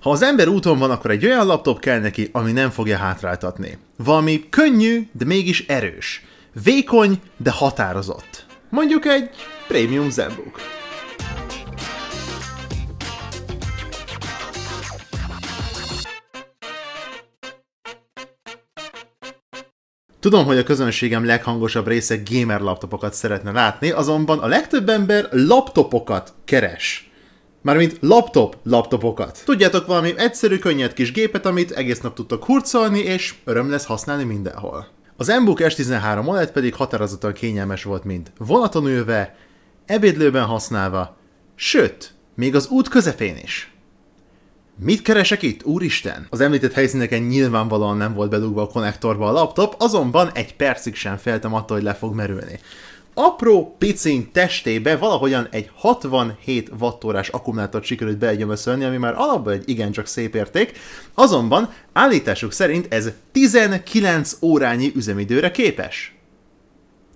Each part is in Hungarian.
Ha az ember úton van, akkor egy olyan laptop kell neki, ami nem fogja hátráltatni. Valami könnyű, de mégis erős. Vékony, de határozott. Mondjuk egy Premium ZenBook. Tudom, hogy a közönségem leghangosabb része gamer laptopokat szeretne látni, azonban a legtöbb ember laptopokat keres. Mármint laptop laptopokat. Tudjátok, valami egyszerű, könnyed kis gépet, amit egész nap tudtok hurcolni, és öröm lesz használni mindenhol. Az MBOK S13 OLED pedig határozottan kényelmes volt mind vonaton ülve, ebédlőben használva, sőt, még az út közepén is. Mit keresek itt, úristen? Az említett helyszíneken nyilvánvalóan nem volt belugva a konnektorba a laptop, azonban egy percig sem féltem attól, hogy le fog merülni apró picin testébe valahogyan egy 67 wattórás akkumulátort sikerült beegyömöszölni, ami már alapban egy igencsak szép érték, azonban állításuk szerint ez 19 órányi üzemidőre képes.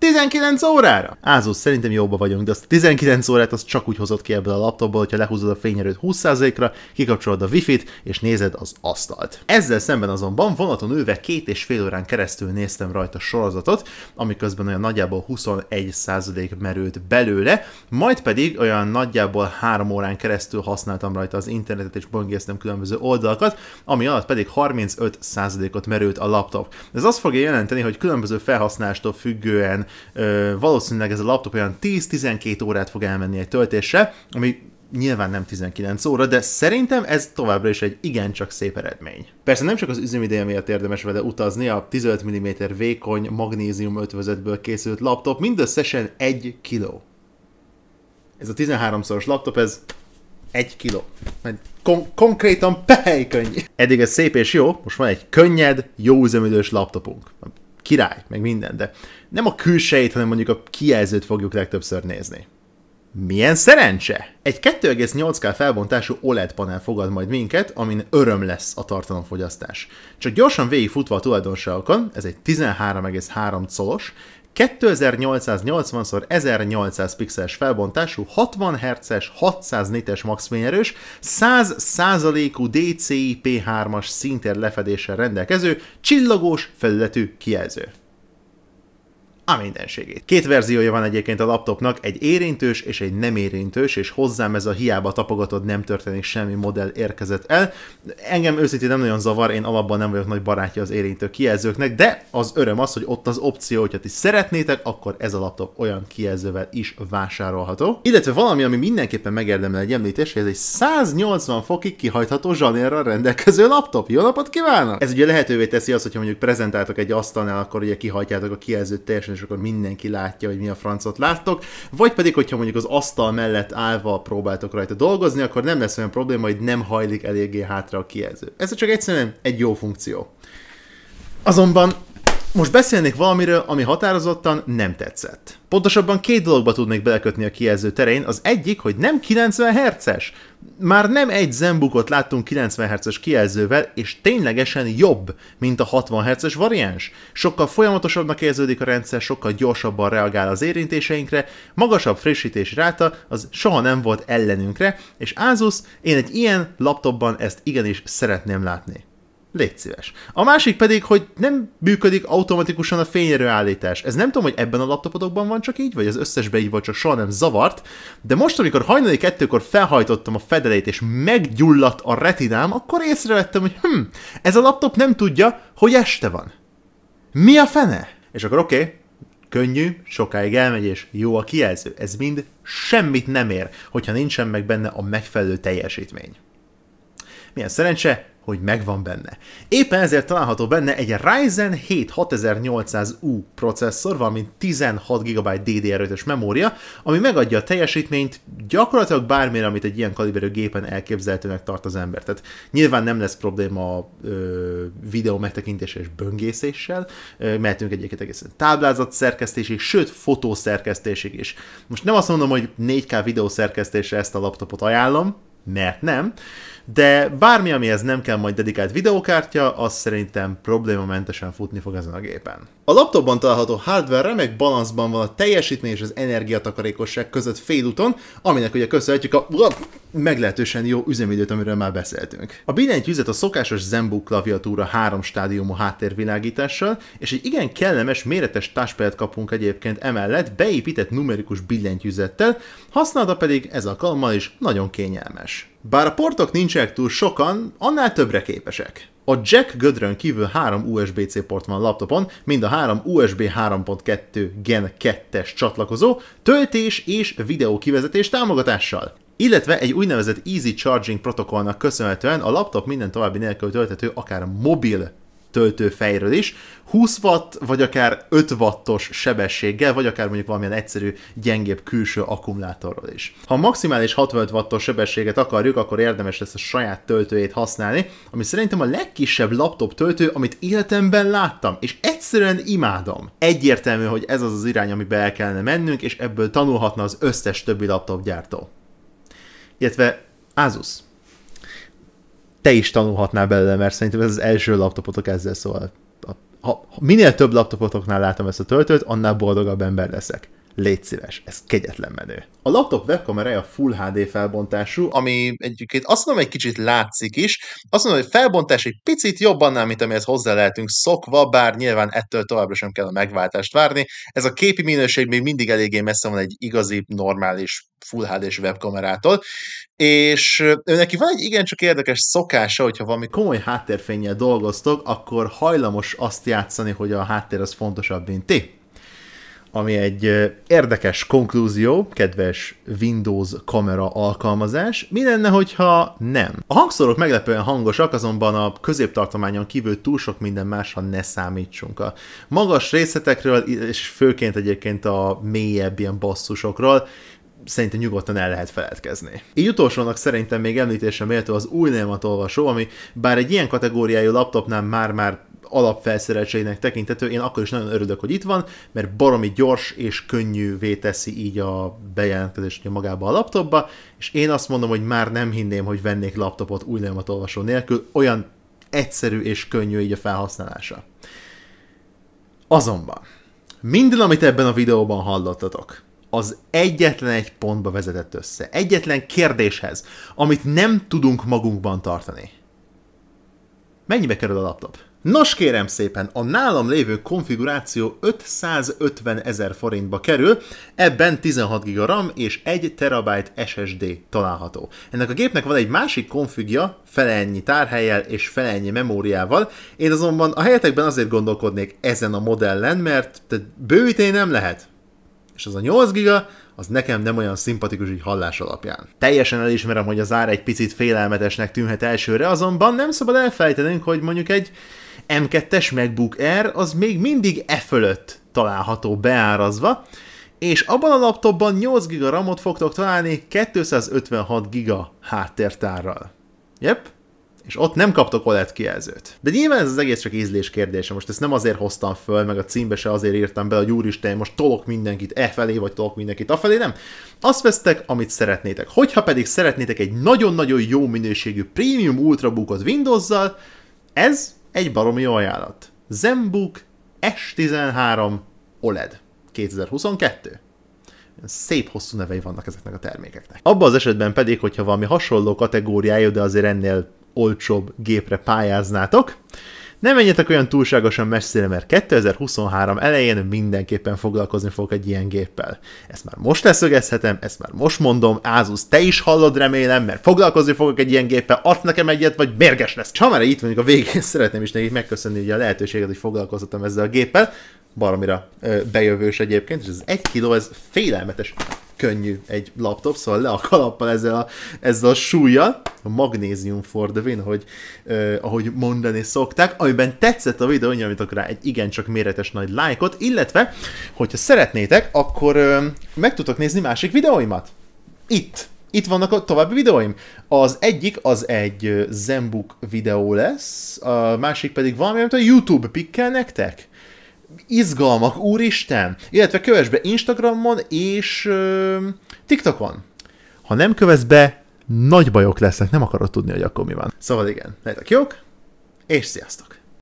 19 órára? Ázus, szerintem jobban vagyunk, de azt 19 órát az csak úgy hozott ki ebből a laptopból, hogyha lehúzod a fényerőt 20%-ra, kikapcsolod a wifi-t, és nézed az asztalt. Ezzel szemben azonban vonaton ülve két és fél órán keresztül néztem rajta sorozatot, amiközben olyan nagyjából 21% merült belőle, majd pedig olyan nagyjából 3 órán keresztül használtam rajta az internetet és böngésztem különböző oldalakat, ami alatt pedig 35%-ot merült a laptop. Ez azt fogja jelenteni, hogy különböző felhasználástól függően ö, valószínűleg ez a laptop olyan 10-12 órát fog elmenni egy töltésre, ami nyilván nem 19 óra, de szerintem ez továbbra is egy igencsak szép eredmény. Persze nem csak az üzemideje miatt érdemes vele utazni, a 15 mm vékony magnézium ötvözetből készült laptop mindösszesen 1 kg. Ez a 13-szoros laptop, ez 1 kg. Kon- konkrétan pehelykönny. Eddig ez szép és jó, most van egy könnyed, jó üzemidős laptopunk király, meg minden, de nem a külsejét, hanem mondjuk a kijelzőt fogjuk legtöbbször nézni. Milyen szerencse! Egy 2,8K felbontású OLED panel fogad majd minket, amin öröm lesz a tartalomfogyasztás. Csak gyorsan végigfutva a tulajdonságokon, ez egy 13,3 colos, 2880 x 1800 pixeles felbontású, 60 Hz-es, 600 nites fényerős, 100%-ú DCI-P3-as szintér lefedéssel rendelkező, csillagos felületű kijelző a mindenségét. Két verziója van egyébként a laptopnak, egy érintős és egy nem érintős, és hozzám ez a hiába tapogatod nem történik semmi modell érkezett el. Engem őszintén nem nagyon zavar, én alapban nem vagyok nagy barátja az érintő kijelzőknek, de az öröm az, hogy ott az opció, hogyha ti szeretnétek, akkor ez a laptop olyan kijelzővel is vásárolható. Illetve valami, ami mindenképpen megérdemel egy említés, hogy ez egy 180 fokig kihajtható zsanérra rendelkező laptop. Jó napot kívánok! Ez ugye lehetővé teszi azt, hogyha mondjuk prezentáltok egy asztalnál, akkor ugye kihajtjátok a kijelzőt teljesen teljesen, és akkor mindenki látja, hogy mi a francot láttok, vagy pedig, hogyha mondjuk az asztal mellett állva próbáltok rajta dolgozni, akkor nem lesz olyan probléma, hogy nem hajlik eléggé hátra a kijelző. Ez csak egyszerűen egy jó funkció. Azonban most beszélnék valamiről, ami határozottan nem tetszett. Pontosabban két dologba tudnék belekötni a kijelző terén, az egyik, hogy nem 90 Hz-es. Már nem egy zenbukot láttunk 90 Hz-es kijelzővel, és ténylegesen jobb, mint a 60 Hz-es variáns. Sokkal folyamatosabbnak érződik a rendszer, sokkal gyorsabban reagál az érintéseinkre, magasabb frissítési ráta az soha nem volt ellenünkre, és Asus, én egy ilyen laptopban ezt igenis szeretném látni. Légy szíves. A másik pedig, hogy nem működik automatikusan a fényerőállítás. állítás. Ez nem tudom, hogy ebben a laptopodokban van csak így, vagy az összes így vagy csak soha nem zavart, de most, amikor hajnali kettőkor felhajtottam a fedelét és meggyulladt a retinám, akkor észrevettem, hogy hm, ez a laptop nem tudja, hogy este van. Mi a fene? És akkor oké, okay, könnyű, sokáig elmegy és jó a kijelző. Ez mind semmit nem ér, hogyha nincsen meg benne a megfelelő teljesítmény milyen szerencse, hogy megvan benne. Éppen ezért található benne egy Ryzen 7 6800U processzor, valamint 16 GB DDR5-ös memória, ami megadja a teljesítményt gyakorlatilag bármire, amit egy ilyen kaliberű gépen elképzelhetőnek tart az ember. Tehát nyilván nem lesz probléma a videó megtekintése és böngészéssel, ö, mehetünk egyébként egészen táblázat szerkesztésig, sőt fotószerkesztésig is. Most nem azt mondom, hogy 4K videószerkesztésre ezt a laptopot ajánlom, mert nem, de bármi, amihez nem kell majd dedikált videókártya, az szerintem problémamentesen futni fog ezen a gépen. A laptopban található hardware remek balanszban van a teljesítmény és az energiatakarékosság között félúton, aminek ugye köszönhetjük a meglehetősen jó üzemidőt, amiről már beszéltünk. A billentyűzet a szokásos Zenbook klaviatúra három stádiumú háttérvilágítással, és egy igen kellemes, méretes touchpad kapunk egyébként emellett beépített numerikus billentyűzettel, használata pedig ez alkalommal is nagyon kényelmes. Bár a portok nincsenek túl sokan, annál többre képesek. A jack gödrön kívül három USB-C port van a laptopon, mind a három USB 3.2 Gen 2-es csatlakozó, töltés és videó kivezetés támogatással. Illetve egy úgynevezett Easy Charging protokollnak köszönhetően a laptop minden további nélkül tölthető akár mobil töltőfejről is, 20 watt, vagy akár 5 wattos sebességgel, vagy akár mondjuk valamilyen egyszerű, gyengébb külső akkumulátorról is. Ha maximális 65 wattos sebességet akarjuk, akkor érdemes lesz a saját töltőjét használni, ami szerintem a legkisebb laptop töltő, amit életemben láttam, és egyszerűen imádom. Egyértelmű, hogy ez az az irány, amiben el kellene mennünk, és ebből tanulhatna az összes többi laptop gyártó. Illetve Asus te is tanulhatnál belőle, mert szerintem ez az első laptopotok ezzel szól. Ha, ha minél több laptopotoknál látom ezt a töltőt, annál boldogabb ember leszek légy szíves, ez kegyetlen menő. A laptop webkamerája Full HD felbontású, ami egyébként azt mondom, egy kicsit látszik is, azt mondom, hogy felbontás egy picit jobb annál, mint amihez hozzá lehetünk szokva, bár nyilván ettől továbbra sem kell a megváltást várni. Ez a képi minőség még mindig eléggé messze van egy igazi, normális Full hd webkamerától, és ő neki van egy igencsak érdekes szokása, hogyha valami komoly háttérfényjel dolgoztok, akkor hajlamos azt játszani, hogy a háttér az fontosabb, mint ti ami egy érdekes konklúzió, kedves Windows kamera alkalmazás. Mi lenne, hogyha nem? A hangszorok meglepően hangosak, azonban a középtartományon kívül túl sok minden másra ne számítsunk. A magas részletekről, és főként egyébként a mélyebb ilyen basszusokról, szerintem nyugodtan el lehet feledkezni. Így utolsónak szerintem még említésre méltó az új némat olvasó, ami bár egy ilyen kategóriájú laptopnál már-már alapfelszereltségnek tekintető, én akkor is nagyon örülök, hogy itt van, mert baromi gyors és könnyű teszi így a bejelentkezést magába a laptopba, és én azt mondom, hogy már nem hinném, hogy vennék laptopot új olvasó nélkül, olyan egyszerű és könnyű így a felhasználása. Azonban, minden, amit ebben a videóban hallottatok, az egyetlen egy pontba vezetett össze. Egyetlen kérdéshez, amit nem tudunk magunkban tartani. Mennyibe kerül a laptop? Nos kérem szépen, a nálam lévő konfiguráció 550 ezer forintba kerül, ebben 16 GB RAM és 1 TB SSD található. Ennek a gépnek van egy másik konfigja, fele ennyi tárhelyel és fele ennyi memóriával, én azonban a helyetekben azért gondolkodnék ezen a modellen, mert bővíteni nem lehet. És az a 8 giga, az nekem nem olyan szimpatikus így hallás alapján. Teljesen elismerem, hogy az ár egy picit félelmetesnek tűnhet elsőre, azonban nem szabad elfelejtenünk, hogy mondjuk egy M2-es MacBook Air az még mindig e fölött található beárazva, és abban a laptopban 8 GB RAM-ot fogtok találni 256 GB háttértárral. Jep, és ott nem kaptok OLED kijelzőt. De nyilván ez az egész csak ízlés kérdése, most ezt nem azért hoztam föl, meg a címbe se azért írtam be, hogy úristen, most tolok mindenkit e felé, vagy tolok mindenkit a felé, nem. Azt vesztek, amit szeretnétek. Hogyha pedig szeretnétek egy nagyon-nagyon jó minőségű premium ultrabookot Windows-zal, ez egy baromi ajánlat. Zenbook S13 OLED 2022. Szép hosszú nevei vannak ezeknek a termékeknek. Abban az esetben pedig, hogyha valami hasonló kategóriájú, de azért ennél olcsóbb gépre pályáznátok, nem menjetek olyan túlságosan messzire, mert 2023 elején mindenképpen foglalkozni fogok egy ilyen géppel. Ezt már most leszögezhetem, ezt már most mondom, Ázus, te is hallod remélem, mert foglalkozni fogok egy ilyen géppel, adsz nekem egyet, vagy mérges lesz. Csamára itt vagyunk a végén, szeretném is nekik megköszönni ugye a lehetőséget, hogy foglalkozhatom ezzel a géppel. Baromira ö, bejövős egyébként, és ez egy kiló, ez félelmetes könnyű egy laptop, szóval le a kalappal ezzel a, ezzel a súlya, a magnézium fordövén, ahogy, eh, ahogy mondani szokták, amiben tetszett a videó, nyomjatok rá egy igencsak méretes nagy lájkot, illetve, hogyha szeretnétek, akkor eh, meg tudtok nézni másik videóimat. Itt, itt vannak a további videóim. Az egyik az egy Zenbook videó lesz, a másik pedig valami, amit a YouTube pikkel nektek izgalmak, úristen! Illetve kövess be Instagramon és euh, TikTokon. Ha nem kövesz be, nagy bajok lesznek, nem akarod tudni, hogy akkor mi van. Szóval igen, legyetek jók, és sziasztok!